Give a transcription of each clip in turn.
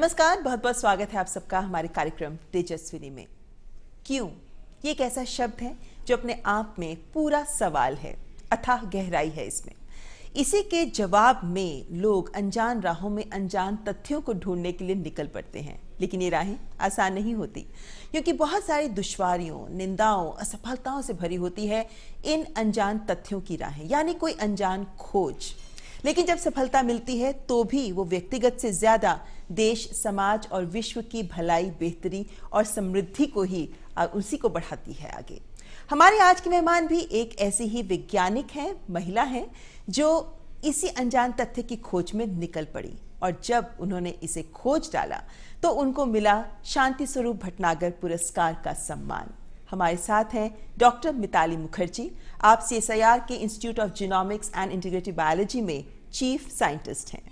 नमस्कार बहुत बहुत स्वागत है आप सबका हमारे कार्यक्रम तेजस्विनी में क्यों ये एक ऐसा शब्द है जो अपने आप में पूरा सवाल है अथाह गहराई है इसमें इसी के जवाब में लोग अनजान राहों में अनजान तथ्यों को ढूंढने के लिए निकल पड़ते हैं लेकिन ये राहें आसान नहीं होती क्योंकि बहुत सारी दुश्वारियों निंदाओं असफलताओं से भरी होती है इन अनजान तथ्यों की राहें यानी कोई अनजान खोज लेकिन जब सफलता मिलती है तो भी वो व्यक्तिगत से ज्यादा देश समाज और विश्व की भलाई बेहतरी और समृद्धि को ही उसी को बढ़ाती है आगे हमारे आज के मेहमान भी एक ऐसी ही वैज्ञानिक हैं महिला हैं जो इसी अनजान तथ्य की खोज में निकल पड़ी और जब उन्होंने इसे खोज डाला तो उनको मिला शांति स्वरूप भटनागर पुरस्कार का सम्मान हमारे साथ हैं डॉक्टर मिताली मुखर्जी आप सी एस आई आर के institute of genomics and integrative biology में चीफ साइंटिस्ट हैं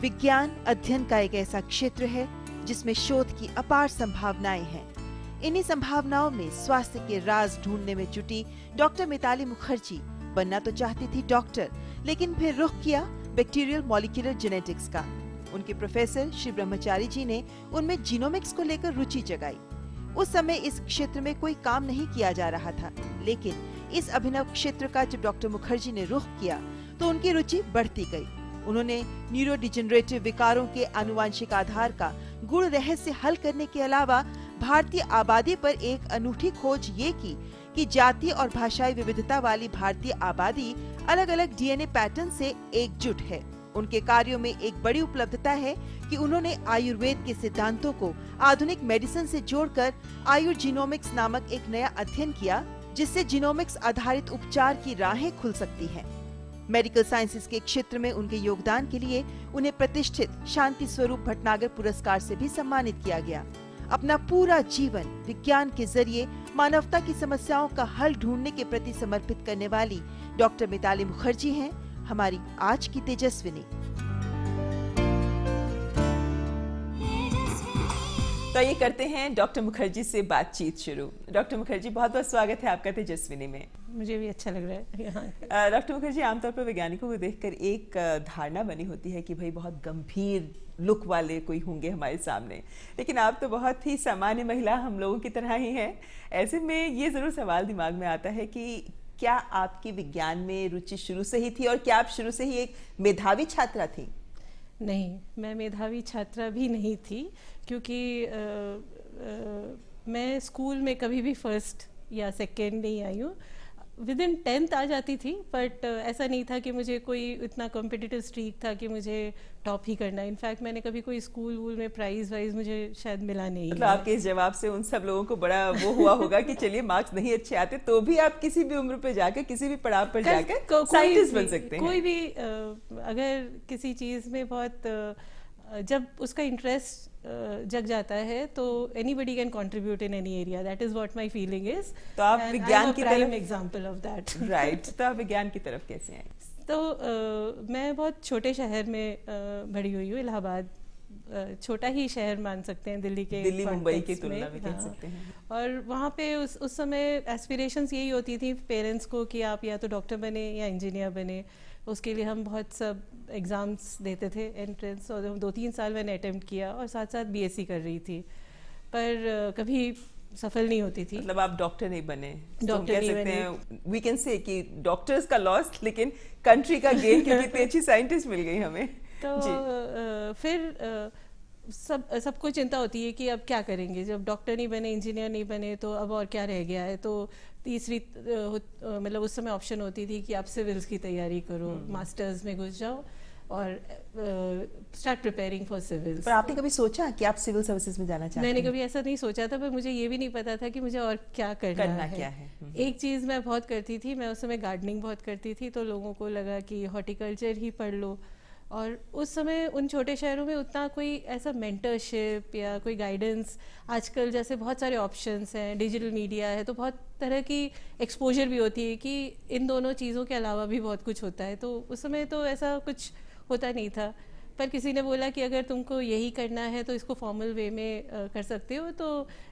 विज्ञान अध्ययन का एक ऐसा क्षेत्र है जिसमें शोध की अपार संभावनाएं हैं इन्हीं संभावनाओं में स्वास्थ्य के राज ढूंढने में जुटी डॉक्टर मिताली मुखर्जी बनना तो चाहती थी डॉक्टर लेकिन फिर रुख किया बैक्टीरियल मॉलिक्यूलर जेनेटिक्स का उनके प्रोफेसर श्री ब्रह्मचारी जी ने उनमें जीनोमिक्स को लेकर रुचि जगाई उस समय इस क्षेत्र में कोई काम नहीं किया जा रहा था लेकिन इस अभिनव क्षेत्र का जब डॉक्टर मुखर्जी ने रुख किया तो उनकी रुचि बढ़ती गई उन्होंने न्यूरो डिजेनरेटिव विकारों के अनुवांशिक आधार का गुण रहस्य हल करने के अलावा भारतीय आबादी पर एक अनूठी खोज ये की कि जाति और भाषाई विविधता वाली भारतीय आबादी अलग अलग डीएनए पैटर्न से एकजुट है उनके कार्यों में एक बड़ी उपलब्धता है कि उन्होंने आयुर्वेद के सिद्धांतों को आधुनिक मेडिसिन से जोड़कर आयुर्जीनोमिक्स नामक एक नया अध्ययन किया जिससे जीनोमिक्स आधारित उपचार की राहें खुल सकती हैं। मेडिकल साइंसेज के क्षेत्र में उनके योगदान के लिए उन्हें प्रतिष्ठित शांति स्वरूप भटनागर पुरस्कार से भी सम्मानित किया गया अपना पूरा जीवन विज्ञान के जरिए मानवता की समस्याओं का हल ढूंढने के प्रति समर्पित करने वाली डॉक्टर मिताली मुखर्जी हैं हमारी आज की तेजस्विनी तो ये करते हैं डॉक्टर मुखर्जी से बातचीत शुरू डॉक्टर मुखर्जी बहुत बहुत स्वागत है आपका तेजस्विनी में मुझे भी अच्छा लग रहा है डॉक्टर मुखर्जी आमतौर पर वैज्ञानिकों को देखकर एक धारणा बनी होती है कि भाई बहुत गंभीर लुक वाले कोई होंगे हमारे सामने लेकिन आप तो बहुत ही सामान्य महिला हम लोगों की तरह ही हैं ऐसे में ये ज़रूर सवाल दिमाग में आता है कि क्या आपकी विज्ञान में रुचि शुरू से ही थी और क्या आप शुरू से ही एक मेधावी छात्रा थी नहीं मैं मेधावी छात्रा भी नहीं थी क्योंकि आ, आ, मैं स्कूल में कभी भी फर्स्ट या सेकेंड नहीं आई हूँ विद इन टेंथ आ जाती थी बट uh, ऐसा नहीं था कि मुझे कोई इतना कॉम्पिटिटिव स्ट्रीक था कि मुझे टॉप ही करना इनफैक्ट मैंने कभी कोई स्कूल वूल में प्राइज वाइज मुझे शायद मिला नहीं मतलब आपके इस जवाब से उन सब लोगों को बड़ा वो हुआ होगा कि चलिए मार्क्स नहीं अच्छे आते तो भी आप किसी भी उम्र पे जाकर किसी भी पड़ाव पर जाकर साइंटिस्ट बन सकते हैं कोई भी uh, अगर किसी चीज़ में बहुत uh, जब उसका इंटरेस्ट जग जाता है तो anybody can contribute in any area that is what my feeling is तो आप विज्ञान की तरफ एग्जाम्पल ऑफ दैट राइट तो आप विज्ञान की तरफ कैसे आए तो uh, मैं बहुत छोटे शहर में uh, बड़ी हुई हूँ इलाहाबाद छोटा ही शहर मान सकते हैं दिल्ली के दिल्ली मुंबई की तुलना में हाँ, सकते हैं और वहाँ पे उस उस समय एस्पिरेशंस यही होती थी पेरेंट्स को कि आप या तो डॉक्टर बने या इंजीनियर बने उसके लिए हम बहुत सब एग्ज़ाम्स देते थे एंट्रेंस और हम दो तीन साल मैंने अटैम्प्ट किया और साथ साथ बीएससी कर रही थी पर कभी सफल नहीं होती थी मतलब आप डॉक्टर नहीं बने डॉक्टर so, कह सकते हैं वी कैन से कि डॉक्टर्स का लॉस लेकिन कंट्री का गेन क्योंकि इतनी अच्छी साइंटिस्ट मिल गई हमें तो जी. Uh, फिर uh, सब सबको चिंता होती है कि अब क्या करेंगे जब डॉक्टर नहीं बने इंजीनियर नहीं बने तो अब और क्या रह गया है तो तीसरी मतलब उस समय ऑप्शन होती थी कि आप सिविल्स की तैयारी करो मास्टर्स हम्म, हम्म। में घुस जाओ और स्टार्ट प्रिपेयरिंग फॉर सिविल्स पर आपने कभी सोचा कि आप सिविल सर्विसेज में जाना चाहते मैंने कभी ऐसा नहीं सोचा था पर मुझे ये भी नहीं पता था कि मुझे और क्या करना, करना है।, क्या है हम्म, एक चीज़ मैं बहुत करती थी मैं उस समय गार्डनिंग बहुत करती थी तो लोगों को लगा कि हॉर्टिकल्चर ही पढ़ लो और उस समय उन छोटे शहरों में उतना कोई ऐसा मेंटरशिप या कोई गाइडेंस आजकल जैसे बहुत सारे ऑप्शंस हैं डिजिटल मीडिया है तो बहुत तरह की एक्सपोजर भी होती है कि इन दोनों चीज़ों के अलावा भी बहुत कुछ होता है तो उस समय तो ऐसा कुछ होता नहीं था पर किसी ने बोला कि अगर तुमको यही करना है तो इसको फॉर्मल वे में कर सकते हो तो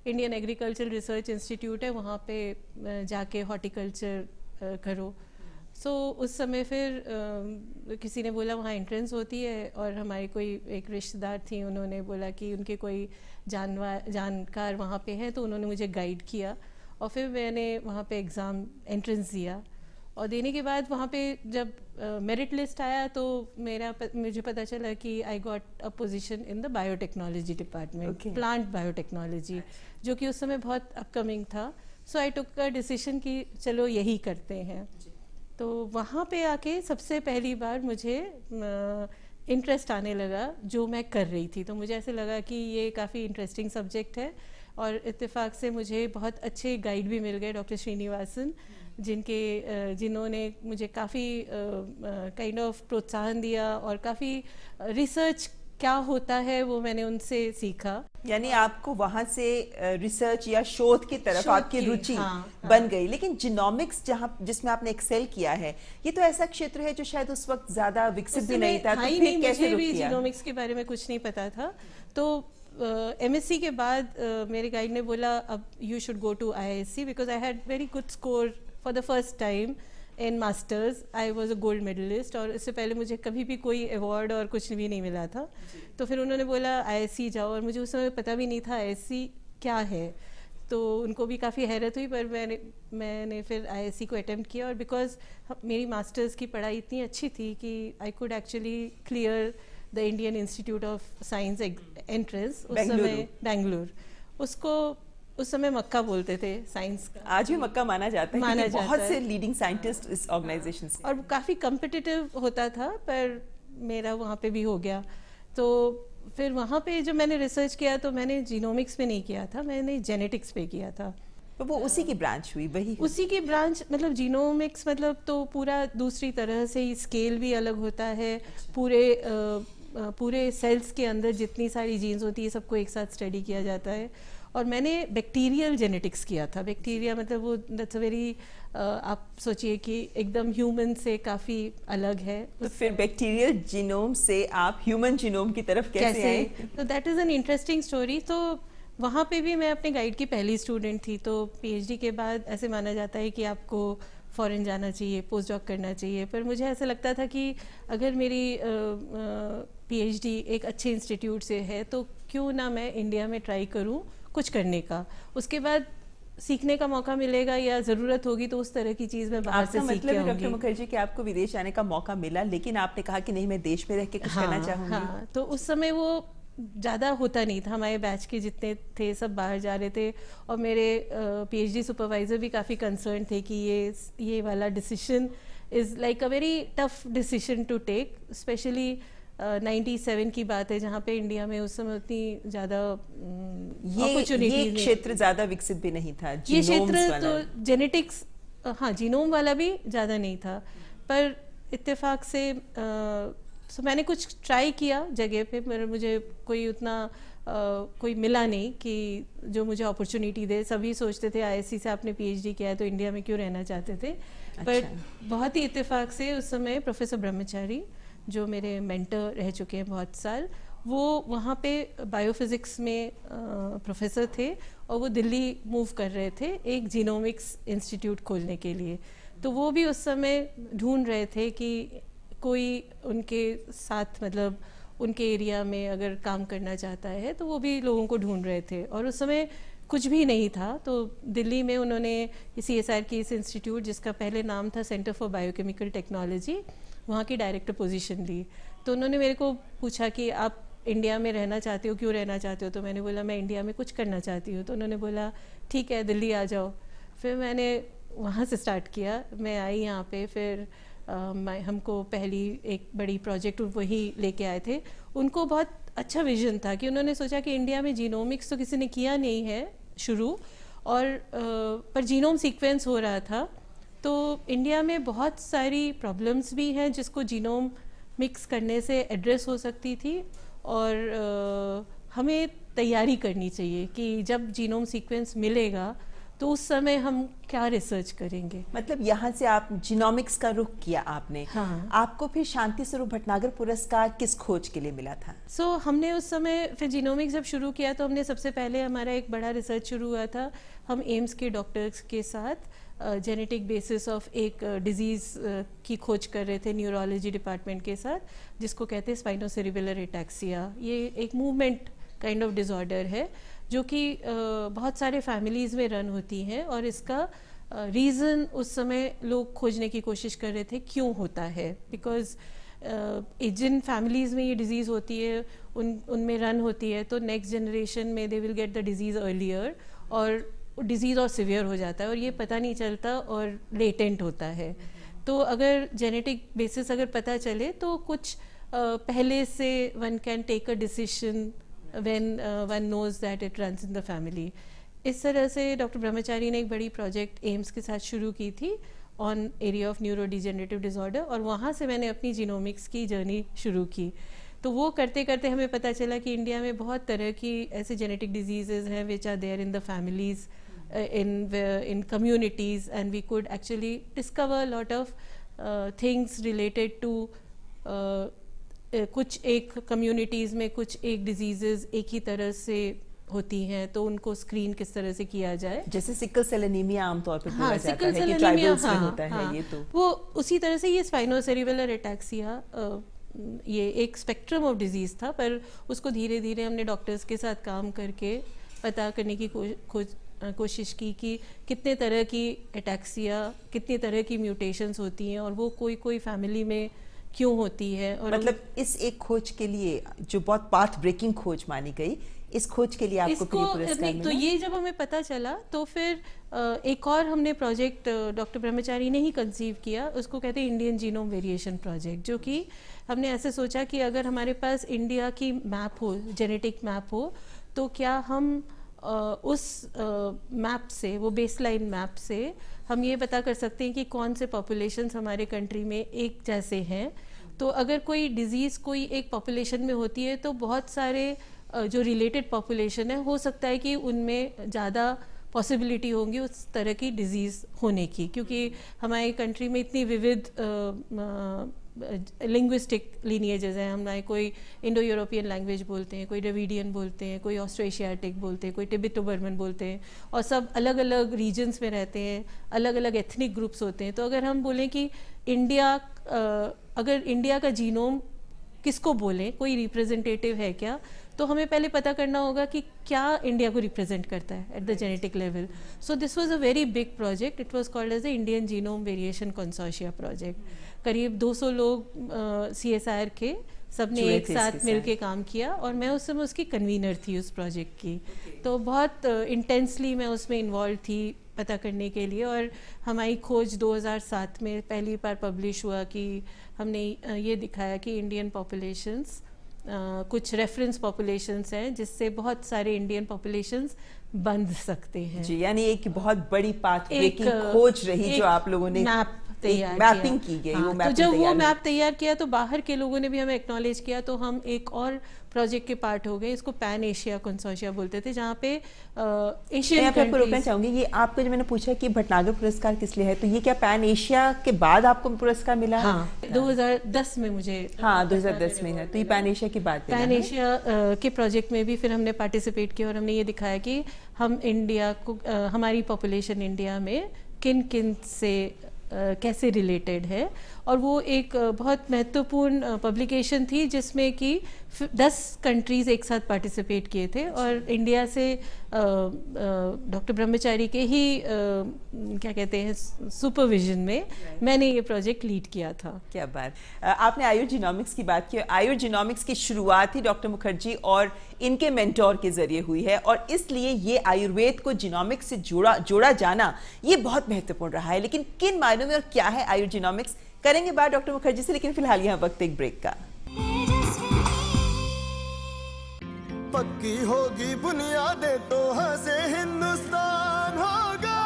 इंडियन एग्रीकल्चर रिसर्च इंस्टीट्यूट है वहाँ पे जाके हॉर्टिकल्चर करो सो so, उस समय फिर किसी ने बोला वहाँ एंट्रेंस होती है और हमारी कोई एक रिश्तेदार थी उन्होंने बोला कि उनके कोई जानवा जानकार वहाँ पे हैं तो उन्होंने मुझे गाइड किया और फिर मैंने वहाँ पे एग्ज़ाम एंट्रेंस दिया और देने के बाद वहाँ पे जब मेरिट लिस्ट आया तो मेरा प, मुझे पता चला कि I got a position in the biotechnology department plant biotechnology जो कि उस समय बहुत अपकमिंग था सो आई टुक का डिसीशन कि चलो यही करते हैं तो वहाँ पे आके सबसे पहली बार मुझे इंटरेस्ट आने लगा जो मैं कर रही थी तो मुझे ऐसे लगा कि ये काफ़ी इंटरेस्टिंग सब्जेक्ट है और इत्तेफाक से मुझे बहुत अच्छे गाइड भी मिल गए डॉक्टर श्रीनिवासन जिनके जिन्होंने मुझे काफ़ी काइंड ऑफ प्रोत्साहन दिया और काफ़ी रिसर्च क्या होता है वो मैंने उनसे सीखा यानी आपको वहाँ से रिसर्च या शोध की तरफ शोध आपकी रुचि हाँ, हाँ. बन गई लेकिन जिनोमिक्स जहाँ जिसमें आपने एक्सेल किया है ये तो ऐसा क्षेत्र है जो शायद उस वक्त ज्यादा विकसित भी नहीं था हाँ तो नहीं, कैसे मुझे भी जिनोमिक्स के बारे में कुछ नहीं पता था तो एमएससी uh, के बाद uh, मेरे गाइड ने बोला अब you should go to IISc because I had very good score for the first time in masters I was a gold medalist और इससे पहले मुझे कभी भी कोई अवार्ड और कुछ भी नहीं मिला था तो फिर उन्होंने बोला आई जाओ और मुझे उस समय पता भी नहीं था आई क्या है तो उनको भी काफ़ी हैरत हुई पर मैंने मैंने फिर आई को अटैम्प्ट किया और बिकॉज मेरी मास्टर्स की पढ़ाई इतनी अच्छी थी कि I could actually clear the Indian institute of science entrance उस समय बेंगलुरु उसको उस समय मक्का बोलते थे साइंस आज भी मक्का माना जाता है माना जाता बहुत है। से लीडिंग साइंटिस्ट इस ऑर्गेनाइजेशन से और काफ़ी कम्पिटिटिव होता था पर मेरा वहाँ पे भी हो गया तो फिर वहाँ पे जो मैंने रिसर्च किया तो मैंने जीनोमिक्स पे नहीं किया था मैंने जेनेटिक्स पे किया था तो वो उसी की ब्रांच हुई वही उसी की ब्रांच मतलब जीनोमिक्स मतलब तो पूरा दूसरी तरह से ही स्केल भी अलग होता है अच्छा। पूरे आ, पूरे सेल्स के अंदर जितनी सारी जीन्स होती है सबको एक साथ स्टडी किया जाता है और मैंने बैक्टीरियल जेनेटिक्स किया था बैक्टीरिया मतलब वो दैट्स अ वेरी आप सोचिए कि एकदम ह्यूमन से काफ़ी अलग है तो फिर बैक्टीरियल जीनोम से आप ह्यूमन जीनोम की तरफ कैसे, कैसे? तो that is an interesting story तो वहाँ पे भी मैं अपने गाइड की पहली स्टूडेंट थी तो पीएचडी के बाद ऐसे माना जाता है कि आपको फ़ॉरन जाना चाहिए पोस्ट जॉब करना चाहिए पर मुझे ऐसा लगता था कि अगर मेरी पीएचडी uh, uh, एक अच्छे इंस्टीट्यूट से है तो क्यों ना मैं इंडिया में ट्राई करूँ कुछ करने का उसके बाद सीखने का मौका मिलेगा या जरूरत होगी तो उस तरह की चीज में बाहर से मतलब डॉक्टर मुखर्जी कि आपको विदेश जाने का मौका मिला लेकिन आपने कहा कि नहीं मैं देश में रह के कुछ करना हाँ, चाहूंगी हाँ, तो उस समय वो ज़्यादा होता नहीं था हमारे बैच के जितने थे सब बाहर जा रहे थे और मेरे पीएचडी सुपरवाइज़र भी काफ़ी कंसर्न थे कि ये ये वाला decision is like a very tough decision to take specially 97 की बात है जहाँ पे इंडिया में उस समय उतनी ज्यादा ये ये क्षेत्र ज्यादा विकसित भी नहीं था ये क्षेत्र तो जेनेटिक्स हाँ जीनोम वाला भी ज्यादा नहीं था पर इत्तेफाक से आ, सो मैंने कुछ ट्राई किया जगह पे पर मुझे कोई उतना Uh, कोई मिला नहीं कि जो मुझे अपॉर्चुनिटी दे सभी सोचते थे आईएससी से आपने पीएचडी किया है तो इंडिया में क्यों रहना चाहते थे अच्छा। पर बहुत ही इत्तेफाक से उस समय प्रोफेसर ब्रह्मचारी जो मेरे मेंटर रह चुके हैं बहुत साल वो वहाँ पे बायोफिज़िक्स में प्रोफेसर थे और वो दिल्ली मूव कर रहे थे एक जीनोमिक्स इंस्टीट्यूट खोलने के लिए तो वो भी उस समय ढूंढ रहे थे कि कोई उनके साथ मतलब उनके एरिया में अगर काम करना चाहता है तो वो भी लोगों को ढूंढ रहे थे और उस समय कुछ भी नहीं था तो दिल्ली में उन्होंने सी एस आर की इस इंस्टीट्यूट जिसका पहले नाम था सेंटर फॉर बायोकेमिकल टेक्नोलॉजी वहाँ की डायरेक्टर पोजीशन ली तो उन्होंने मेरे को पूछा कि आप इंडिया में रहना चाहते हो क्यों रहना चाहते हो तो मैंने बोला मैं इंडिया में कुछ करना चाहती हूँ तो उन्होंने बोला ठीक है दिल्ली आ जाओ फिर मैंने वहाँ से स्टार्ट किया मैं आई यहाँ पे फिर मैं हमको पहली एक बड़ी प्रोजेक्ट वही लेके आए थे उनको बहुत अच्छा विजन था कि उन्होंने सोचा कि इंडिया में जीनोमिक्स तो किसी ने किया नहीं है शुरू और आ, पर जीनोम सीक्वेंस हो रहा था तो इंडिया में बहुत सारी प्रॉब्लम्स भी हैं जिसको जीनोम मिक्स करने से एड्रेस हो सकती थी और आ, हमें तैयारी करनी चाहिए कि जब जीनोम सीक्वेंस मिलेगा तो उस समय हम क्या रिसर्च करेंगे मतलब यहाँ से आप जीनोमिक्स का रुख किया आपने हाँ आपको फिर शांति स्वरूप भटनागर पुरस्कार किस खोज के लिए मिला था सो so, हमने उस समय फिर जीनोमिक्स जब शुरू किया तो हमने सबसे पहले हमारा एक बड़ा रिसर्च शुरू हुआ था हम एम्स के डॉक्टर्स के साथ जेनेटिक बेसिस ऑफ एक डिजीज़ की खोज कर रहे थे न्यूरोलॉजी डिपार्टमेंट के साथ जिसको कहते हैं स्पाइनोसेरिबुलर एटैक्सिया ये एक मूवमेंट काइंड ऑफ डिज़ॉर्डर है जो कि बहुत सारे फैमिलीज़ में रन होती हैं और इसका रीज़न उस समय लोग खोजने की कोशिश कर रहे थे क्यों होता है बिकॉज जिन फैमिलीज़ में ये डिज़ीज़ होती है उन उनमें रन होती है तो नेक्स्ट जनरेशन में they will get the disease earlier और डिज़ीज़ और सिवियर हो जाता है और ये पता नहीं चलता और लेटेंट होता है तो अगर जेनेटिक बेसिस अगर पता चले तो कुछ पहले से one can take a decision when one knows that it run in the family इस तरह से डॉक्टर ब्रह्मचारी ने एक बड़ी प्रोजेक्ट एम्स के साथ शुरू की थी on area of neurodegenerative disorder और वहाँ से मैंने अपनी जीनोमिक्स की जर्नी शुरू की तो वो करते करते हमें पता चला कि इंडिया में बहुत तरह की ऐसे जेनेटिक डिजीज़ हैं which are there in the families uh, in in communities and we could actually discover a lot of uh, things related to uh, uh, कुछ एक कम्युनिटीज़ में कुछ एक डिजीज़ एक ही तरह से होती हैं तो उनको स्क्रीन किस तरह से किया जाए जैसे सिकल सेल एनीमिया आमतौर पर हाँ, सिकल सेल एनीमिया होता हाँ, है हाँ, ये तो वो उसी तरह से ये स्पाइनोसेरिबुलर अटैक्सिया ये एक स्पेक्ट्रम ऑफ डिजीज़ था पर उसको धीरे धीरे हमने डॉक्टर्स के साथ काम करके पता करने की खोज कोशिश की कि कितने तरह की अटैक्सिया कितने तरह की म्यूटेशंस होती हैं और वो कोई कोई फैमिली में क्यों होती है और मतलब इस एक खोज के लिए जो बहुत पाथ ब्रेकिंग खोज मानी गई इस खोज के लिए आपको इसको तो ये जब हमें पता चला तो फिर एक और हमने प्रोजेक्ट डॉक्टर ब्रह्मचारी ने ही कंसीव किया उसको कहते हैं इंडियन जीनोम वेरिएशन प्रोजेक्ट जो कि हमने ऐसे सोचा कि अगर हमारे पास इंडिया की मैप हो जेनेटिक मैप हो तो क्या हम उस मैप से वो बेसलाइन मैप से हम ये पता कर सकते हैं कि कौन से पॉपुलेशन हमारे कंट्री में एक जैसे हैं तो अगर कोई डिज़ीज़ कोई एक पॉपुलेशन में होती है तो बहुत सारे जो रिलेटेड पॉपुलेशन है हो सकता है कि उनमें ज़्यादा पॉसिबिलिटी होंगी उस तरह की डिज़ीज़ होने की क्योंकि हमारे कंट्री में इतनी विविध लिंग्विस्टिक लीनिएजेस हैं हमारे कोई इंडो यूरोपियन लैंग्वेज बोलते हैं कोई रविडियन बोलते हैं कोई ऑस्ट्रेशियाटिक बोलते हैं कोई टिबिटो बर्मन बोलते हैं और सब अलग अलग रीजन्स में रहते हैं अलग अलग एथनिक ग्रुप्स होते हैं तो अगर हम बोलें कि इंडिया अगर इंडिया का जीनोम किसको बोलें कोई रिप्रेजेंटेटिव है क्या तो हमें पहले पता करना होगा कि क्या इंडिया को रिप्रेजेंट करता है at the genetic level so this was a very big project it was called as the Indian genome variation consortia project करीब 200 लोग सी एस आई आर के सब ने एक साथ मिल के काम किया और मैं उस समय उसकी कन्वीनर थी उस प्रोजेक्ट की okay. तो बहुत इंटेंसली मैं उसमें इन्वॉल्व थी पता करने के लिए और हमारी खोज 2007 में पहली बार पब्लिश हुआ कि हमने ये दिखाया कि इंडियन पॉपुलेशंस कुछ रेफरेंस पॉपुलेशंस हैं जिससे बहुत सारे इंडियन पॉपुलेशंस बन सकते हैं जी यानी एक बहुत बड़ी पाथ ब्रेकिंग खोज रही जो आप लोगों ने मैप मैपिंग की गई हाँ, तो जब वो मैप तैयार किया तो बाहर के लोगों ने भी हमें एक्नोलेज किया तो हम एक और प्रोजेक्ट के पार्ट हो गए इसको पैन एशिया कंसोर्शिया बोलते थे जहाँ पे एशिया मैं आपको रोकना चाहूंगी ये आपको जो मैंने पूछा कि भटनागर पुरस्कार किस लिए है तो ये क्या पैन एशिया के बाद आपको पुरस्कार मिला हाँ, 2010 में मुझे हाँ 2010 में है तो ये पैन एशिया की बात पैन एशिया के प्रोजेक्ट में भी फिर हमने पार्टिसिपेट किया और हमने ये दिखाया कि हम इंडिया को हमारी पॉपुलेशन इंडिया में किन किन से कैसे रिलेटेड है और वो एक बहुत महत्वपूर्ण पब्लिकेशन थी जिसमें कि दस कंट्रीज़ एक साथ पार्टिसिपेट किए थे और इंडिया अच्छा। से डॉक्टर ब्रह्मचारी के ही क्या कहते हैं सुपरविजन में मैंने ये प्रोजेक्ट लीड किया था क्या बात आपने आयोजिनॉमिक्स की बात की आयोजिनॉमिक्स की शुरुआत ही डॉक्टर मुखर्जी और इनके मेंटोर के जरिए हुई है और इसलिए ये आयुर्वेद को जिनोमिक्स से जोड़ा जोड़ा जाना ये बहुत महत्वपूर्ण रहा है लेकिन किन मायनों में और क्या है आयोजिनॉमिक्स करेंगे बात डॉक्टर मुखर्जी से लेकिन फिलहाल यहाँ वक्त एक ब्रेक का पक्की होगी बुनियादे तो हंसे हिंदुस्तान होगा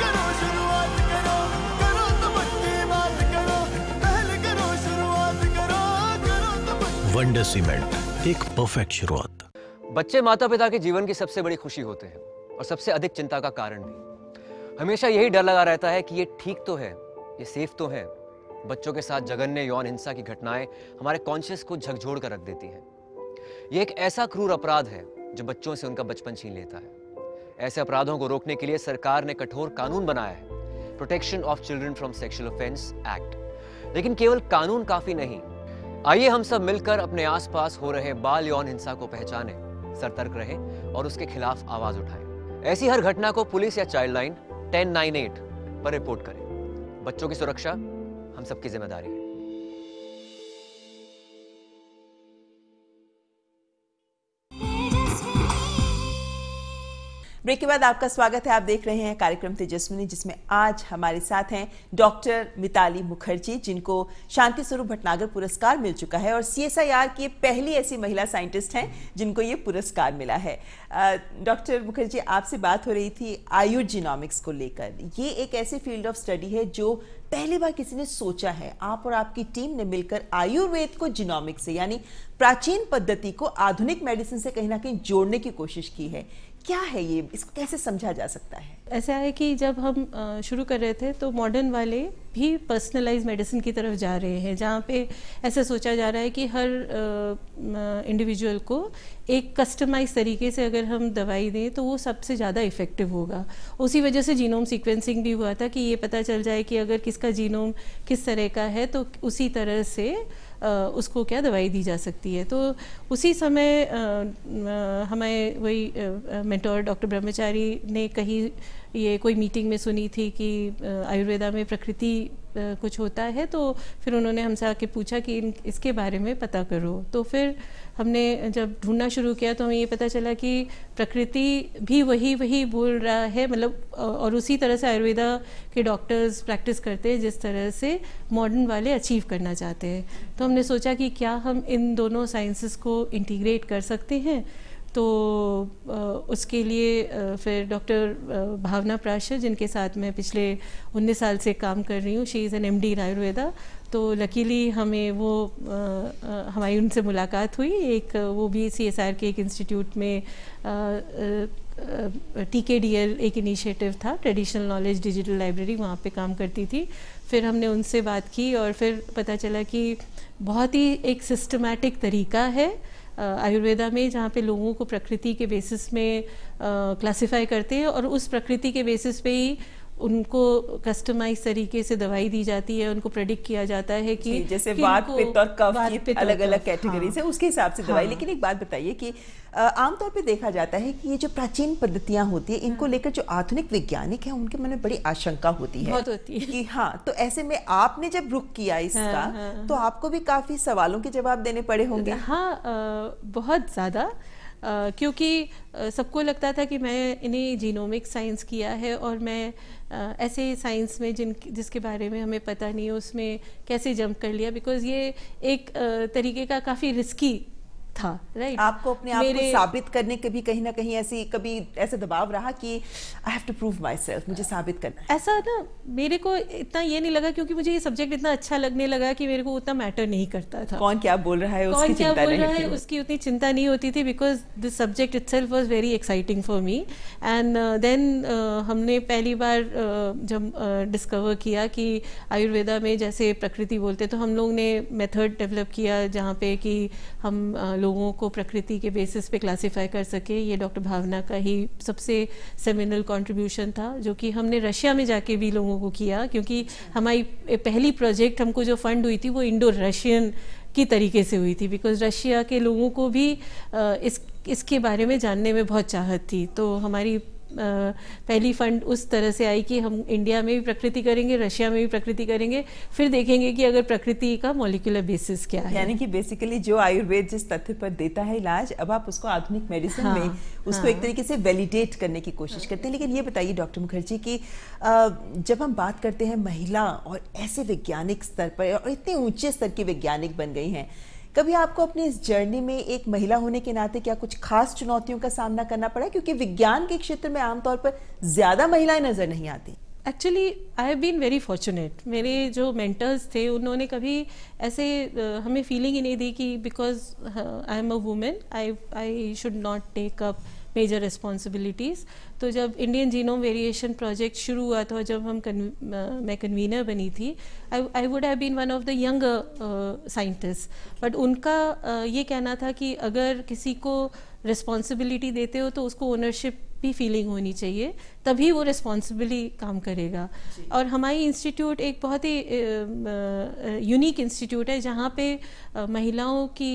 करो शुरुआत करो करो तो पक्की बात करो पहले करो शुरुआत करो करो तो वंडर सीमेंट एक परफेक्ट शुरुआत बच्चे माता पिता के जीवन की सबसे बड़ी खुशी होते हैं और सबसे अधिक चिंता का कारण भी हमेशा यही डर लगा रहता है कि ये ठीक तो है ये सेफ तो है बच्चों के साथ जघन्य यौन हिंसा की घटनाएं हमारे कॉन्शियस को झकझोड़ कर रख देती हैं ये एक ऐसा क्रूर अपराध है जो बच्चों से उनका बचपन छीन लेता है ऐसे अपराधों को रोकने के लिए सरकार ने कठोर कानून बनाया है protection of children from sexual offence act लेकिन केवल कानून काफी नहीं आइए हम सब मिलकर अपने आसपास हो रहे बाल यौन हिंसा को पहचानें सतर्क रहें और उसके खिलाफ आवाज उठाएं ऐसी हर घटना को पुलिस या child line ten nine eight पर रिपोर्ट करें बच्चों की सुरक्षा हम सबकी जिम्मेदारी है ब्रेक के बाद आपका स्वागत है आप देख रहे हैं कार्यक्रम तेजस्विनी जिसमें आज हमारे साथ हैं डॉक्टर मिताली मुखर्जी जिनको शांति स्वरूप भटनागर पुरस्कार मिल चुका है और सीएसआईआर की पहली ऐसी महिला साइंटिस्ट हैं जिनको ये पुरस्कार मिला है डॉक्टर मुखर्जी आपसे बात हो रही थी आयुर्जिनॉमिक्स को लेकर ये एक ऐसी फील्ड ऑफ स्टडी है जो पहली बार किसी ने सोचा है आप और आपकी टीम ने मिलकर आयुर्वेद को जीनोमिक्स से यानी प्राचीन पद्धति को आधुनिक मेडिसिन से कहीं ना कहीं जोड़ने की कोशिश की है क्या है ये इसको कैसे समझा जा सकता है ऐसा है कि जब हम शुरू कर रहे थे तो मॉडर्न वाले भी पर्सनलाइज मेडिसिन की तरफ जा रहे हैं जहाँ पे ऐसा सोचा जा रहा है कि हर इंडिविजुअल को एक कस्टमाइज तरीके से अगर हम दवाई दें तो वो सबसे ज़्यादा इफ़ेक्टिव होगा उसी वजह से जीनोम सीक्वेंसिंग भी हुआ था कि ये पता चल जाए कि अगर किसका जीनोम किस तरह का है तो उसी तरह से उसको क्या दवाई दी जा सकती है तो उसी समय हमें वही मेंटोर डॉक्टर ब्रह्मचारी ने कही ये कोई मीटिंग में सुनी थी कि आयुर्वेदा में प्रकृति कुछ होता है तो फिर उन्होंने हमसे आके पूछा कि इन इसके बारे में पता करो तो फिर हमने जब ढूंढना शुरू किया तो हमें ये पता चला कि प्रकृति भी वही वही बोल रहा है मतलब और उसी तरह से आयुर्वेदा के डॉक्टर्स प्रैक्टिस करते हैं जिस तरह से मॉडर्न वाले अचीव करना चाहते हैं तो हमने सोचा कि क्या हम इन दोनों साइंसेस को इंटीग्रेट कर सकते हैं तो उसके लिए फिर डॉक्टर भावना प्राशर जिनके साथ मैं पिछले 19 साल से काम कर रही हूँ she is an M D Ayurveda तो लकीली हमें वो हमारी उनसे मुलाकात हुई एक वो भी सी एस आर के एक इंस्टीट्यूट में टी के डी एल एक इनिशिएटिव था ट्रेडिशनल नॉलेज डिजिटल लाइब्रेरी वहाँ पे काम करती थी फिर हमने उनसे बात की और फिर पता चला कि बहुत ही एक सिस्टमेटिक तरीका है आयुर्वेदा में जहाँ पे लोगों को प्रकृति के बेसिस में क्लासिफाई करते हैं और उस प्रकृति के बेसिस पे ही उनको कस्टमाइज तरीके से दवाई दी जाती है उनको प्रेडिक्ट किया जाता है कि जैसे वात पित्त और कफ की अलग अलग, अलग कैटेगरीज हाँ, उसके हिसाब से हाँ, लेकिन एक बात बताइए कि आमतौर पे देखा जाता है कि ये जो प्राचीन पद्धतियां होती है इनको हाँ। लेकर जो आधुनिक वैज्ञानिक है उनके मन में बड़ी आशंका होती है बहुत होती है कि हाँ तो ऐसे में आपने जब रुख किया हाँ, इसका हाँ। तो आपको भी काफी सवालों के जवाब देने पड़े होंगे हाँ बहुत ज्यादा क्योंकि सबको लगता था कि मैं इन्हें जीनोमिक साइंस किया है और मैं ऐसे साइंस में जिन जिसके बारे में हमें पता नहीं है उसमें कैसे जंप कर लिया बिकॉज़ ये एक तरीके का काफ़ी रिस्की था राइट आपको अपने आप को साबित करने के भी कहीं ना कहीं ऐसी कभी ऐसे दबाव रहा कि I have to prove myself मुझे साबित करना है ऐसा ना मेरे को इतना ये नहीं लगा क्योंकि मुझे ये सब्जेक्ट इतना अच्छा लगने लगा कि मेरे को उतना मैटर नहीं करता था कौन क्या बोल रहा है कौन उसकी क्या चिंता बोल रहा है उसकी उतनी चिंता नहीं होती थी because the subject itself was very exciting for me and then हमने पहली बार uh, जब डिस्कवर uh, किया कि आयुर्वेदा में जैसे प्रकृति बोलते तो हम लोग ने मेथड डेवलप किया जहाँ पे कि हम uh, लोगों को प्रकृति के बेसिस पे क्लासिफाई कर सके ये डॉक्टर भावना का ही सबसे सेमिनल कंट्रीब्यूशन था जो कि हमने रशिया में जाके भी लोगों को किया क्योंकि हमारी पहली प्रोजेक्ट हमको जो फंड हुई थी वो इंडो रशियन की तरीके से हुई थी बिकॉज रशिया के लोगों को भी इस इसके बारे में जानने में बहुत चाहत थी तो हमारी पहली फंड उस तरह से आई कि हम इंडिया में भी प्रकृति करेंगे रशिया में भी प्रकृति करेंगे फिर देखेंगे कि अगर प्रकृति का मोलिकुलर बेसिस क्या है यानी कि बेसिकली जो आयुर्वेद जिस तथ्य पर देता है इलाज अब आप उसको आधुनिक मेडिसिन हाँ, में उसको हाँ, एक तरीके से वैलिडेट करने की कोशिश हाँ, करते हैं लेकिन ये बताइए डॉक्टर मुखर्जी की जब हम बात करते हैं महिला और ऐसे वैज्ञानिक स्तर पर और इतने ऊंचे स्तर की वैज्ञानिक बन गई हैं कभी आपको अपनी इस जर्नी में एक महिला होने के नाते क्या कुछ खास चुनौतियों का सामना करना पड़ा क्योंकि विज्ञान के क्षेत्र में आमतौर पर ज़्यादा महिलाएं नज़र नहीं आती actually I have been very fortunate मेरे जो मेंटर्स थे उन्होंने कभी ऐसे हमें फीलिंग ही नहीं दी कि because I am a woman I I should not take up major responsibilities तो जब इंडियन जीनोम वेरिएशन प्रोजेक्ट शुरू हुआ था और जब हम कन, मैं कन्वीनर बनी थी I would have been one of the young scientist but उनका uh, ये कहना था कि अगर किसी को रिस्पॉन्सिबिलिटी देते हो तो उसको ओनरशिप भी फीलिंग होनी चाहिए तभी वो रिस्पॉन्सिबली काम करेगा और हमारी इंस्टीट्यूट एक बहुत ही यूनिक इंस्टीट्यूट है जहाँ पे महिलाओं की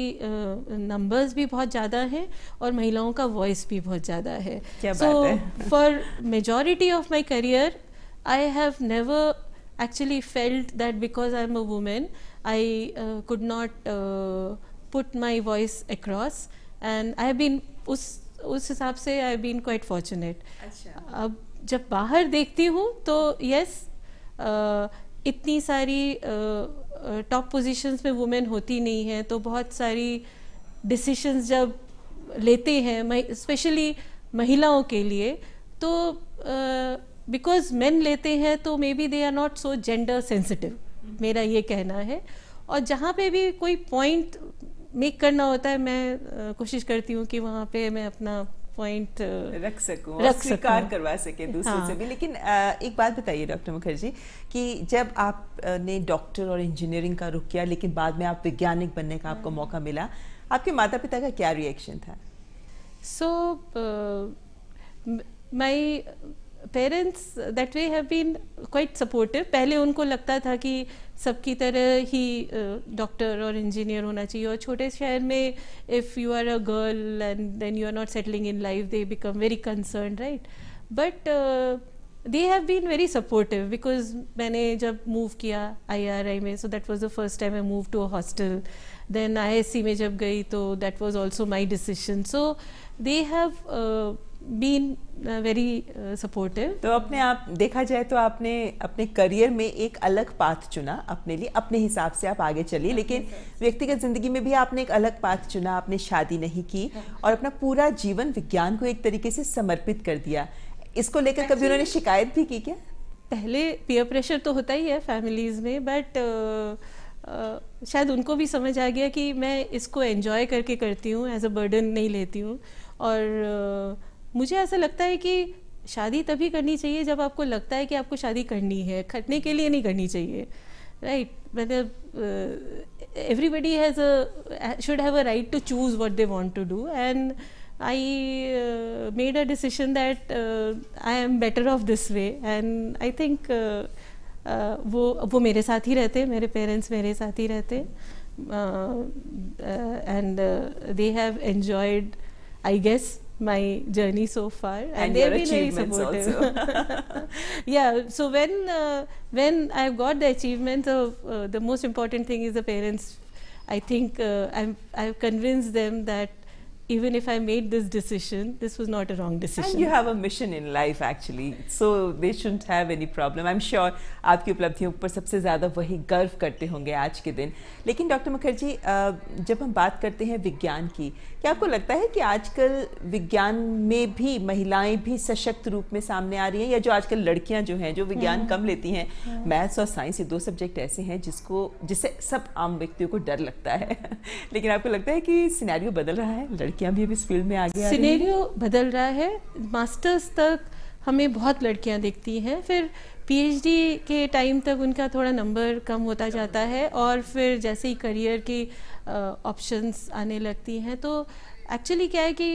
नंबर्स भी बहुत ज़्यादा हैं और महिलाओं का वॉइस भी बहुत ज़्यादा है so for majority of my career I have never actually felt that because I a woman, I uh, could not uh, put my voice across. And I have been उस उस हिसाब से I have been quite fortunate अब जब बाहर देखती हूँ तो यस yes, इतनी सारी टॉप पोजीशंस में वुमेन होती नहीं है तो बहुत सारी डिसीशंस जब लेते हैं स्पेशली महिलाओं के लिए तो बिकॉज मेन लेते हैं तो maybe they are not so gender sensitive मेरा ये कहना है और जहाँ पे भी कोई पॉइंट मेक करना होता है मैं कोशिश करती हूँ कि वहाँ पे मैं अपना पॉइंट रख सकूँ रख स्वीकार करवा सके दूसरे हाँ। से भी लेकिन एक बात बताइए डॉक्टर मुखर्जी कि जब आपने डॉक्टर और इंजीनियरिंग का रुख किया लेकिन बाद में आप वैज्ञानिक बनने का आपको हम्म। मौका मिला आपके माता पिता का क्या रिएक्शन था so my parents that they have been quite supportive पहले उनको लगता था कि सबकी तरह ही डॉक्टर और इंजीनियर होना चाहिए और छोटे शहर में if you are a girl and then you are not settling in life they become very concern right but they have been very supportive because मैंने जब मूव किया आई आर आई में so that was the first time I move to a hostel then C में जब गई तो that was also my decision so they have been very supportive तो अपने आप देखा जाए तो आपने अपने करियर में एक अलग पाथ चुना अपने लिए अपने हिसाब से आप आगे चली लेकिन व्यक्तिगत जिंदगी में भी आपने एक अलग पाथ चुना आपने शादी नहीं की और अपना पूरा जीवन विज्ञान को एक तरीके से समर्पित कर दिया इसको लेकर कभी उन्होंने शिकायत भी की क्या पहले पीयर प्रेशर तो होता ही है फैमिलीज में बट uh, uh, शायद उनको भी समझ आ गया कि मैं इसको एन्जॉय करके करती हूँ एज अ बर्डन नहीं लेती हूँ और uh, मुझे ऐसा लगता है कि शादी तभी करनी चाहिए जब आपको लगता है कि आपको शादी करनी है खटने के लिए नहीं करनी चाहिए राइट मतलब everybody has should have a right to choose what they want to do and I uh, made a decision that uh, I am better off this way and I think uh, uh, वो वो मेरे साथ ही रहते मेरे parents मेरे साथ ही रहते and they have enjoyed I guess my journey so far and, and they've been very supportive yeah so when uh, when i've got the achievements of uh, the most important thing is the parents i think uh, i'm i've convinced them that even if I made this decision, this was not a wrong decision. And you have a mission in life actually, so they shouldn't have any problem. I'm sure आपकी उपलब्धियों पर सबसे ज़्यादा वही गर्व करते होंगे आज के दिन लेकिन डॉक्टर मुखर्जी जब हम बात करते हैं विज्ञान की क्या आपको लगता है कि आजकल विज्ञान में भी महिलाएं भी सशक्त रूप में सामने आ रही हैं या जो आजकल लड़कियां जो हैं जो विज्ञान हम्म। कम लेती हैं हम्म। मैथ्स और साइंस ये दो सब्जेक्ट ऐसे हैं जिसको जिससे सब आम व्यक्तियों को डर लगता है लेकिन आपको लगता है कि सिनेरियो बदल रहा है लड़की लड़कियां भी अब इस फील्ड में आगे सिनेरियो बदल रहा है मास्टर्स तक हमें बहुत लड़कियां देखती हैं फिर पीएचडी के टाइम तक उनका थोड़ा नंबर कम होता जाता है और फिर जैसे ही करियर की ऑप्शंस आने लगती हैं तो एक्चुअली क्या है कि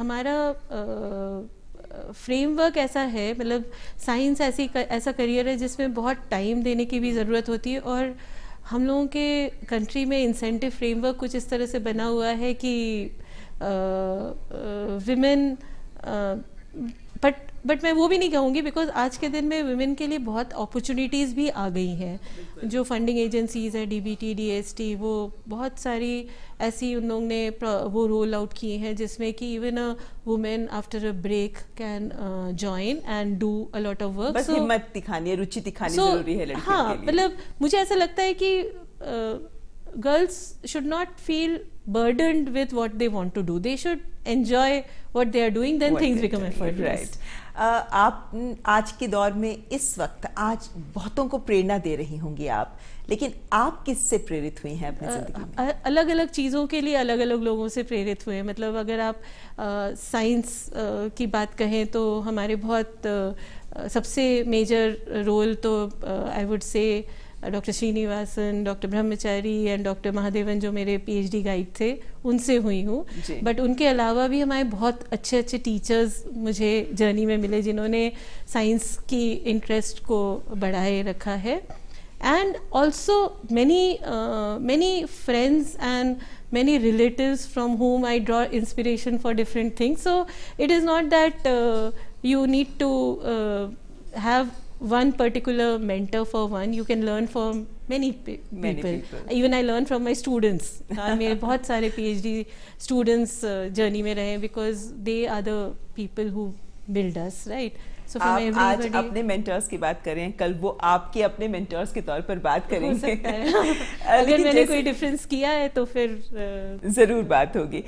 हमारा फ्रेमवर्क ऐसा है मतलब साइंस ऐसी ऐसा करियर है जिसमें बहुत टाइम देने की भी ज़रूरत होती है और हम लोगों के कंट्री में इंसेंटिव फ्रेमवर्क कुछ इस तरह से बना हुआ है कि विमेन बट बट मैं वो भी नहीं कहूँगी बिकॉज आज के दिन में वुमेन के लिए बहुत अपॉर्चुनिटीज़ भी आ गई हैं जो फंडिंग एजेंसीज़ है D B T D S T वो बहुत सारी ऐसी उन लोगों ने वो रोल आउट किए हैं जिसमें कि even a woman after a break can join and do a lot of work हिम्मत दिखानी है रुचि दिखानी so, जरूरी है हाँ, मतलब मुझे ऐसा लगता है कि uh, girls should not feel burdened with what they want to do. They should enjoy what they are doing, then what things become effortless. Right. Uh, आप आज के दौर में इस वक्त आज बहुतों को प्रेरणा दे रही होंगी आप लेकिन आप किससे प्रेरित हुई हैं अपनी जिंदगी अलग अलग चीज़ों के लिए अलग अलग लोगों से प्रेरित हुए मतलब अगर आप साइंस की बात कहें तो हमारे बहुत आ, सबसे मेजर रोल तो I would say doctor Srinivasan doctor Brahmachari and doctor Mahadevan जो मेरे पीएचडी गाइड थे उनसे हुई हूँ बट उनके अलावा भी हमारे बहुत अच्छे अच्छे टीचर्स मुझे जर्नी में मिले जिन्होंने साइंस की इंटरेस्ट को बढ़ाए रखा है and also many many friends and many relative from home I draw inspiration for different things so it is not that you need to have one particular mentor for one you can learn from many, pe many people. people. even i learn from my students mere bahut sare phd students uh, journey mein rahe because they are the people who build us right so आप आज अपने mentors की बात करें कल वो आपके अपने मेंटर्स के तौर पर बात करेंगे अगर मैंने कोई डिफरेंस किया है तो फिर ज़रूर बात होगी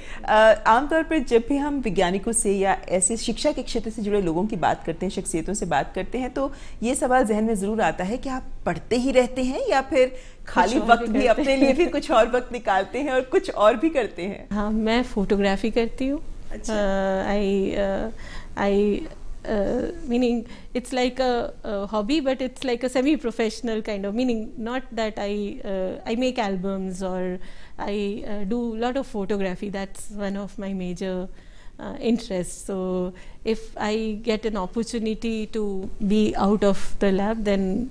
आमतौर पर जब भी हम वैज्ञानिकों से या ऐसे शिक्षा के क्षेत्र से जुड़े लोगों की बात करते हैं शख्सियतों से बात करते हैं तो ये सवाल जहन में ज़रूर आता है कि आप पढ़ते ही रहते हैं या फिर खाली वक्त भी, भी अपने लिए भी कुछ और वक्त निकालते हैं और कुछ और भी करते हैं हाँ मैं फोटोग्राफी करती हूँ आई अच्छा। I uh, meaning it's like a, a, hobby, but it's like a semi-professional kind of meaning. Not that I uh, I make albums or I uh, do a lot of photography. That's one of my major uh, interests. So if I get an opportunity to be out of the lab, then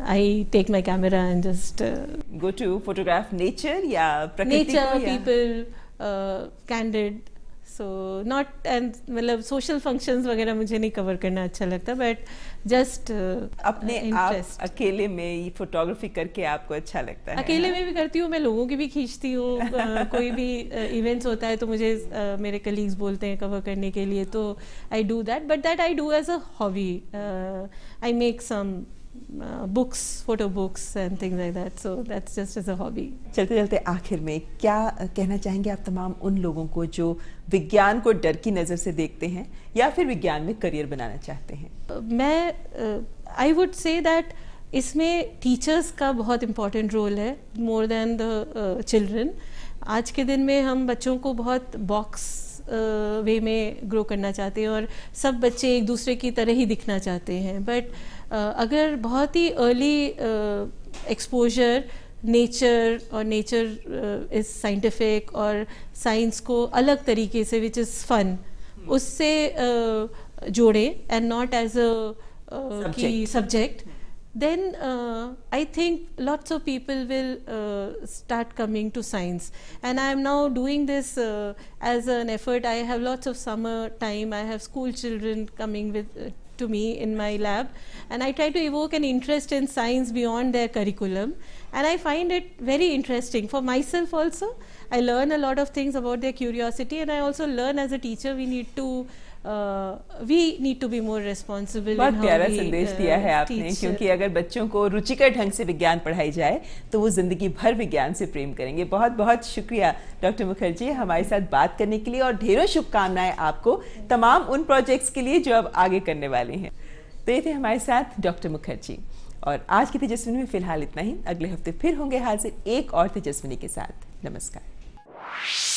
I take my camera and just uh, go to photograph nature. Yeah, nature, yeah. people, uh, candid. So not and मतलब social functions वगैरह मुझे नहीं cover करना अच्छा लगता but just uh, अपने uh, आप अकेले में फोटोग्राफी करके आपको अच्छा लगता है अकेले में भी करती हूँ मैं लोगों की भी खींचती हूँ uh, कोई भी इवेंट्स uh, होता है तो मुझे uh, मेरे कलीग्स बोलते हैं कवर करने के लिए तो I do that but that I do as a hobby I make some uh, books, photo books and things like that. So that's just as a hobby. चलते चलते आखिर में क्या कहना चाहेंगे आप तमाम उन लोगों को जो विज्ञान को डर की नज़र से देखते हैं या फिर विज्ञान में करियर बनाना चाहते हैं मैं आई वुड से दैट इसमें टीचर्स का बहुत इम्पॉर्टेंट रोल है मोर देन द चिल्ड्रन आज के दिन में हम बच्चों को बहुत बॉक्स वे में ग्रो करना चाहते हैं और सब बच्चे एक दूसरे की तरह ही दिखना चाहते हैं बट अगर बहुत ही अर्ली एक्सपोजर नेचर और नेचर इज साइंटिफिक और साइंस को अलग तरीके से विच इज फन उससे जोड़े and not as a subject then I think lots of people will start coming to science and I am now doing this as an effort I have lots of summer time I have school children coming with to me in my lab and I try to evoke an interest in science beyond their curriculum and I find it very interesting for myself also I learn a lot of things about their curiosity and I also learn as a teacher we need to we need to be more responsible बहुत प्यारा संदेश uh, दिया है आपने uh, क्योंकि अगर बच्चों को रुचिकर ढंग से विज्ञान पढ़ाई जाए तो वो ज़िंदगी भर विज्ञान से प्रेम करेंगे बहुत बहुत शुक्रिया डॉक्टर मुखर्जी हमारे साथ बात करने के लिए और ढेरों शुभकामनाएं आपको तमाम उन प्रोजेक्ट्स के लिए जो अब आगे करने वाले हैं तो ये थे हमारे साथ डॉक्टर मुखर्जी और आज की तेजस्विनी में फिलहाल इतना ही अगले हफ्ते फिर होंगे हाजिर एक और तेजस्विनी के साथ नमस्कार